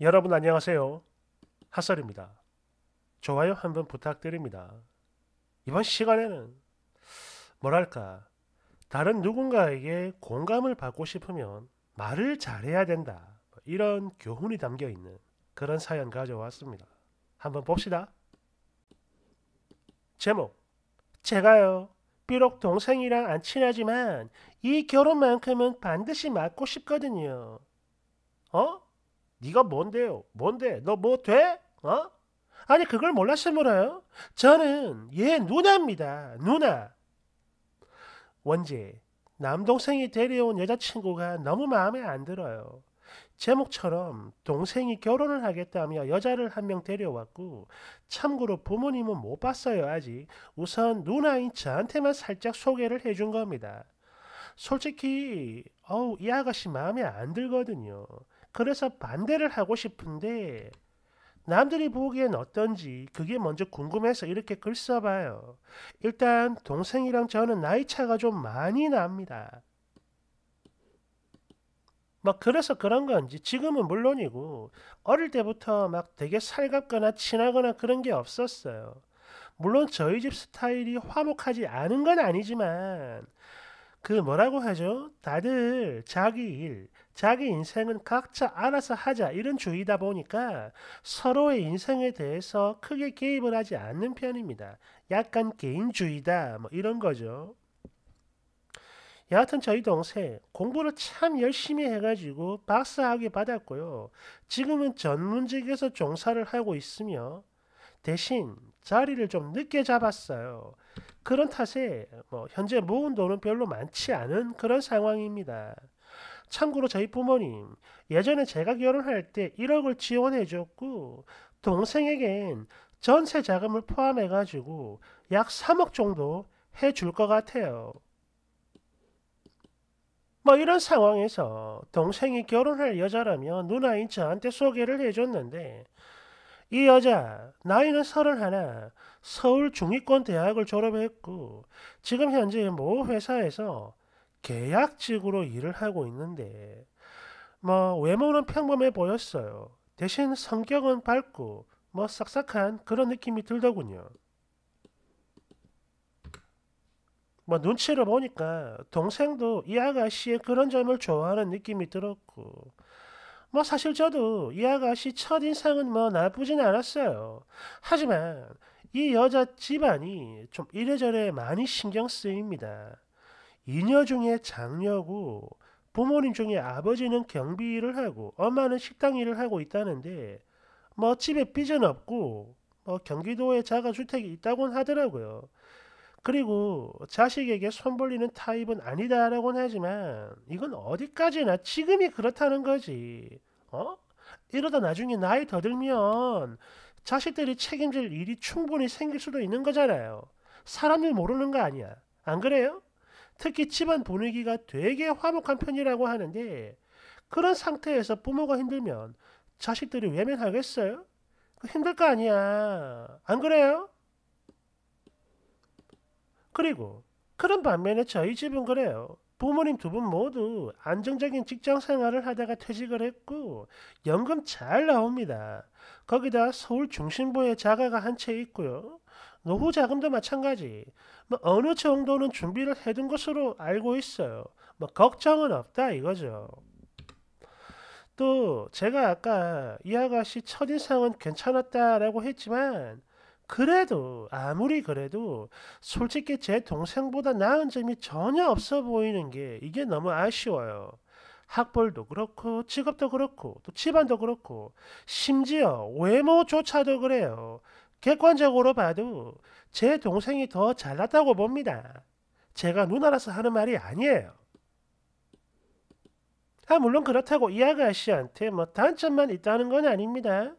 여러분 안녕하세요. 핫설입니다. 좋아요 한번 부탁드립니다. 이번 시간에는 뭐랄까 다른 누군가에게 공감을 받고 싶으면 말을 잘해야 된다. 뭐 이런 교훈이 담겨 있는 그런 사연 가져왔습니다. 한번 봅시다. 제목 제가요. 비록 동생이랑 안 친하지만 이 결혼만큼은 반드시 맡고 싶거든요. 어? 네가 뭔데요? 뭔데? 너 뭐 돼? 어? 아니 그걸 몰라서 물어요. 저는 얘 누나입니다. 누나. 원지, 남동생이 데려온 여자친구가 너무 마음에 안 들어요. 제목처럼 동생이 결혼을 하겠다며 여자를 한 명 데려왔고 참고로 부모님은 못 봤어요 아직 우선 누나인 저한테만 살짝 소개를 해준 겁니다. 솔직히 어우 이 아가씨 마음에 안 들거든요. 그래서 반대를 하고 싶은데 남들이 보기엔 어떤지 그게 먼저 궁금해서 이렇게 글 써봐요. 일단 동생이랑 저는 나이 차가 좀 많이 납니다. 막 그래서 그런 건지 지금은 물론이고 어릴 때부터 막 되게 살갑거나 친하거나 그런 게 없었어요. 물론 저희 집 스타일이 화목하지 않은 건 아니지만 그 뭐라고 하죠? 다들 자기 일, 자기 인생은 각자 알아서 하자 이런 주의다 보니까 서로의 인생에 대해서 크게 개입을 하지 않는 편입니다. 약간 개인주의다 뭐 이런 거죠. 여하튼 저희 동생 공부를 참 열심히 해가지고 박사학위 받았고요. 지금은 전문직에서 종사를 하고 있으며 대신 자리를 좀 늦게 잡았어요. 그런 탓에 뭐 현재 모은 돈은 별로 많지 않은 그런 상황입니다. 참고로 저희 부모님 예전에 제가 결혼할 때 1억을 지원해 줬고 동생에겐 전세 자금을 포함해 가지고 약 3억 정도 해줄것 같아요. 뭐 이런 상황에서 동생이 결혼할 여자라면 누나인 저한테 소개를 해줬는데 이 여자 나이는 서른하나 서울 중위권 대학을 졸업했고 지금 현재 모 회사에서 계약직으로 일을 하고 있는데 뭐 외모는 평범해 보였어요. 대신 성격은 밝고 뭐 싹싹한 그런 느낌이 들더군요. 뭐 눈치를 보니까 동생도 이 아가씨의 그런 점을 좋아하는 느낌이 들었고 뭐 사실 저도 이 아가씨 첫인상은 뭐 나쁘진 않았어요. 하지만 이 여자 집안이 좀 이래저래 많이 신경 쓰입니다. 이녀 중에 장녀고 부모님 중에 아버지는 경비 일을 하고 엄마는 식당 일을 하고 있다는데 뭐 집에 빚은 없고 뭐 경기도에 자가주택이 있다곤 하더라고요. 그리고 자식에게 손벌리는 타입은 아니다라고는 하지만 이건 어디까지나 지금이 그렇다는 거지. 어? 이러다 나중에 나이 더 들면 자식들이 책임질 일이 충분히 생길 수도 있는 거잖아요. 사람을 모르는 거 아니야. 안 그래요? 특히 집안 분위기가 되게 화목한 편이라고 하는데 그런 상태에서 부모가 힘들면 자식들이 외면하겠어요? 힘들 거 아니야. 안 그래요? 그리고 그런 반면에 저희 집은 그래요. 부모님 두 분 모두 안정적인 직장 생활을 하다가 퇴직을 했고 연금 잘 나옵니다. 거기다 서울 중심부에 자가가 한 채 있고요. 노후 자금도 마찬가지. 뭐 어느 정도는 준비를 해둔 것으로 알고 있어요. 뭐 걱정은 없다 이거죠. 또 제가 아까 이 아가씨 첫인상은 괜찮았다라고 했지만 그래도 아무리 그래도 솔직히 제 동생보다 나은 점이 전혀 없어 보이는 게 이게 너무 아쉬워요. 학벌도 그렇고 직업도 그렇고 또 집안도 그렇고 심지어 외모조차도 그래요. 객관적으로 봐도 제 동생이 더 잘났다고 봅니다. 제가 누나라서 하는 말이 아니에요. 아 물론 그렇다고 이아가 씨한테 뭐 단점만 있다는 건 아닙니다.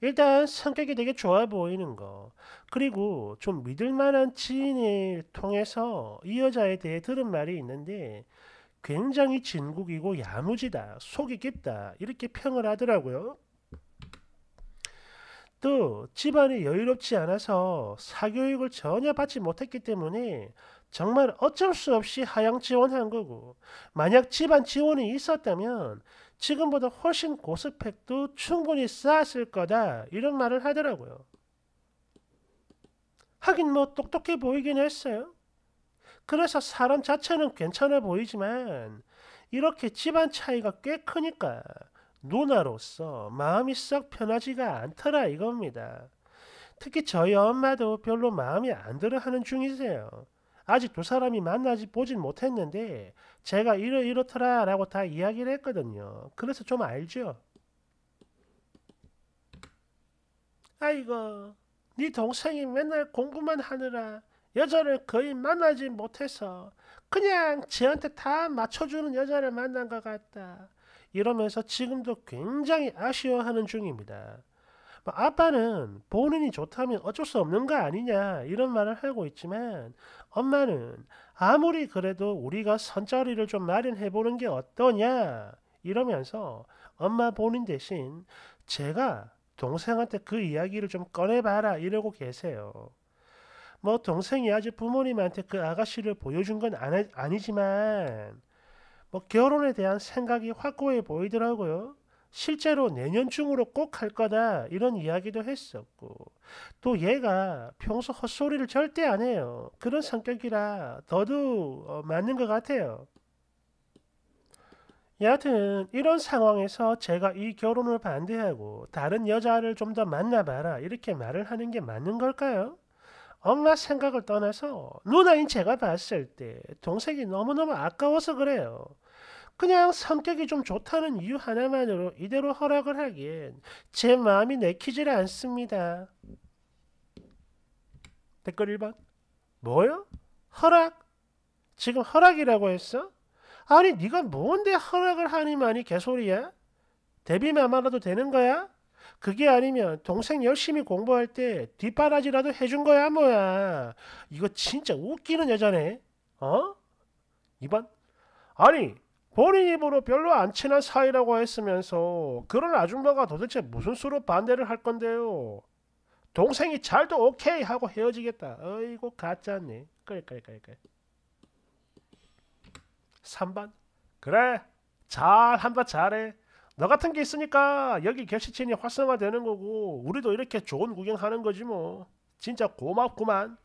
일단 성격이 되게 좋아 보이는 거 그리고 좀 믿을만한 지인을 통해서 이 여자에 대해 들은 말이 있는데 굉장히 진국이고 야무지다 속이 깊다 이렇게 평을 하더라고요. 또 집안이 여유롭지 않아서 사교육을 전혀 받지 못했기 때문에 정말 어쩔 수 없이 하향 지원한 거고 만약 집안 지원이 있었다면 지금보다 훨씬 고스펙도 충분히 쌓았을 거다 이런 말을 하더라고요. 하긴 뭐 똑똑해 보이긴 했어요. 그래서 사람 자체는 괜찮아 보이지만 이렇게 집안 차이가 꽤 크니까 누나로서 마음이 썩 편하지가 않더라 이겁니다. 특히 저희 엄마도 별로 마음에 안 들어하는 중이세요. 아직 두 사람이 만나지 보진 못했는데 제가 이러 이렇더라라고 다 이야기를 했거든요. 그래서 좀 알죠. 아이고, 네 동생이 맨날 공부만 하느라 여자를 거의 만나지 못해서 그냥 지한테 다 맞춰주는 여자를 만난 것 같다. 이러면서 지금도 굉장히 아쉬워하는 중입니다. 뭐 아빠는 본인이 좋다면 어쩔 수 없는 거 아니냐 이런 말을 하고 있지만 엄마는 아무리 그래도 우리가 선자리를 좀 마련해 보는 게 어떠냐 이러면서 엄마 본인 대신 제가 동생한테 그 이야기를 좀 꺼내봐라 이러고 계세요. 뭐 동생이 아직 부모님한테 그 아가씨를 보여준 건 아니, 지만뭐 결혼에 대한 생각이 확고해 보이더라고요. 실제로 내년중으로꼭 할 거다 이런 이야기도 했었고 또 얘가 평소 헛소리를 절대 안 해요 그런 성격이라 더더욱 어, 맞는 것 같아요 여하튼 이런 상황에서 제가 이 결혼을 반대하고 다른 여자를 좀 더 만나봐라 이렇게 말을 하는 게 맞는 걸까요? 엄마 생각을 떠나서 누나인 제가 봤을 때 동생이 너무너무 아까워서 그래요 그냥 성격이 좀 좋다는 이유 하나만으로 이대로 허락을 하기엔 제 마음이 내키질 않습니다. 댓글 1번 뭐요? 허락? 지금 허락이라고 했어? 아니 네가 뭔데 허락을 하니만이 개소리야? 데뷔만만라도 되는 거야? 그게 아니면 동생 열심히 공부할 때 뒷바라지라도 해준 거야 뭐야 이거 진짜 웃기는 여자네 어? 2번 아니 본인 입으로 별로 안 친한 사이라고 했으면서 그런 아줌마가 도대체 무슨 수로 반대를 할 건데요. 동생이 잘도 오케이 하고 헤어지겠다. 어이고 가짜네. 그래 그래 그래 그래. 3번 그래 잘한다 잘해. 너 같은 게 있으니까 여기 격시친이 활성화되는 거고 우리도 이렇게 좋은 구경하는 거지 뭐. 진짜 고맙구만.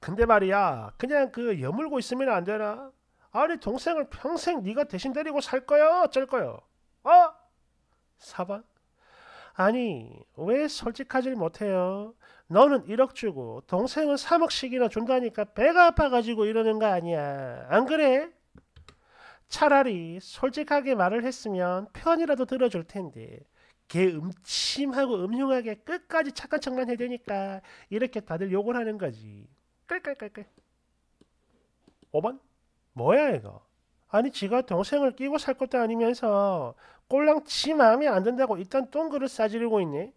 근데 말이야 그냥 그 여물고 있으면 안 되나? 아래 동생을 평생 네가 대신 데리고 살 거야 어쩔 거야 어? 4번 아니 왜 솔직하질 못해요 너는 1억 주고 동생은 3억씩이나 준다니까 배가 아파가지고 이러는 거 아니야 안 그래? 차라리 솔직하게 말을 했으면 편이라도 들어줄 텐데 걔 음침하고 음흉하게 끝까지 착한 척만 해대니까 이렇게 다들 욕을 하는 거지 끌끌끌끌 5번 뭐야 이거? 아니 지가 동생을 끼고 살 것도 아니면서 꼴랑 지 마음에 안 든다고 일단 똥그릇 싸지르고 있니?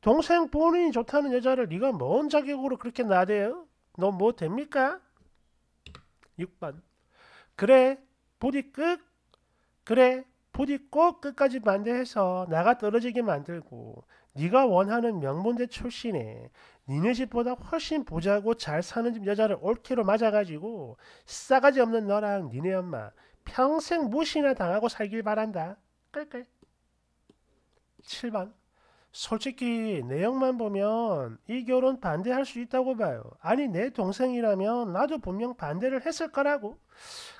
동생 본인이 좋다는 여자를 네가 뭔 자격으로 그렇게 나대요? 너 뭐 됩니까? 6번 그래 부디 끝 그래 부디 꼭 끝까지 반대해서 나가 떨어지게 만들고 네가 원하는 명문대 출신에 니네 집보다 훨씬 보자고 잘 사는 집 여자를 올케로 맞아가지고 싸가지 없는 너랑 니네 엄마 평생 무시나 당하고 살길 바란다. 끌끌. 7번 솔직히 내용만 보면 이 결혼 반대할 수 있다고 봐요. 아니 내 동생이라면 나도 분명 반대를 했을 거라고.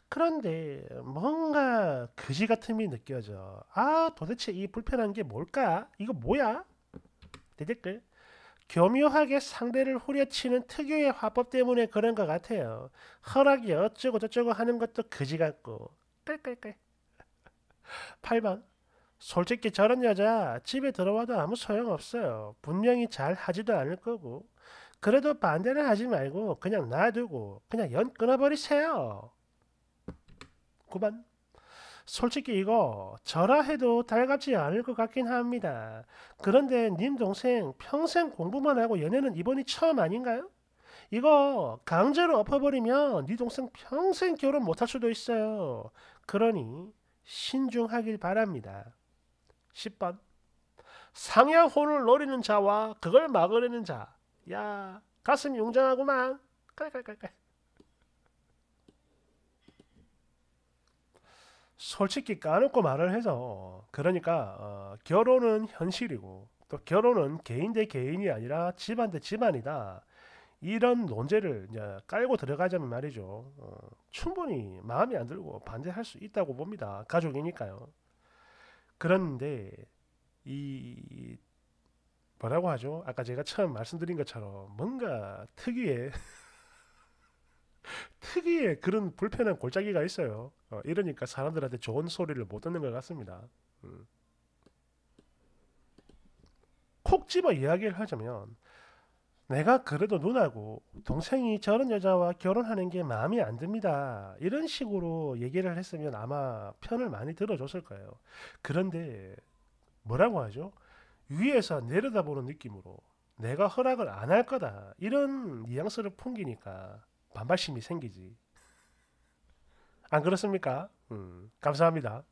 그런데 뭔가 그지 같음이 느껴져. 아 도대체 이 불편한 게 뭘까? 이거 뭐야? 대댓글. 교묘하게 상대를 후려치는 특유의 화법 때문에 그런 것 같아요. 허락이 어쩌고 저쩌고 하는 것도 그지 같고 끌끌끌. 8번 솔직히 저런 여자 집에 들어와도 아무 소용없어요. 분명히 잘 하지도 않을 거고 그래도 반대는 하지 말고 그냥 놔두고 그냥 연 끊어버리세요. 9번 솔직히 이거 저라 해도 달갑지 않을 것 같긴 합니다. 그런데 님 동생 평생 공부만 하고 연애는 이번이 처음 아닌가요? 이거 강제로 엎어버리면 네 동생 평생 결혼 못할 수도 있어요. 그러니 신중하길 바랍니다. 10번 상야혼을 노리는 자와 그걸 막으려는 자. 야 가슴이 장하구만 깔깔깔깔. 솔직히 까놓고 말을 해서 어, 그러니까 어, 결혼은 현실이고 또 결혼은 개인 대 개인이 아니라 집안 대 집안이다. 이런 논제를 이제 깔고 들어가자면 말이죠. 어, 충분히 마음이안 들고 반대할 수 있다고 봅니다. 가족이니까요. 그런데 이 뭐라고 하죠? 아까 제가 처음 말씀드린 것처럼 뭔가 특유의 특유의 그런 불편한 골짜기가 있어요. 어, 이러니까 사람들한테 좋은 소리를 못 듣는 것 같습니다. 음. 콕 집어 이야기를 하자면 내가 그래도 누나고 동생이 저런 여자와 결혼하는 게 마음에 안 듭니다. 이런 식으로 얘기를 했으면 아마 편을 많이 들어줬을 거예요. 그런데 뭐라고 하죠? 위에서 내려다보는 느낌으로 내가 허락을 안 할 거다. 이런 뉘앙스를 풍기니까 반발심이 생기지. 안 그렇습니까? 음, 감사합니다.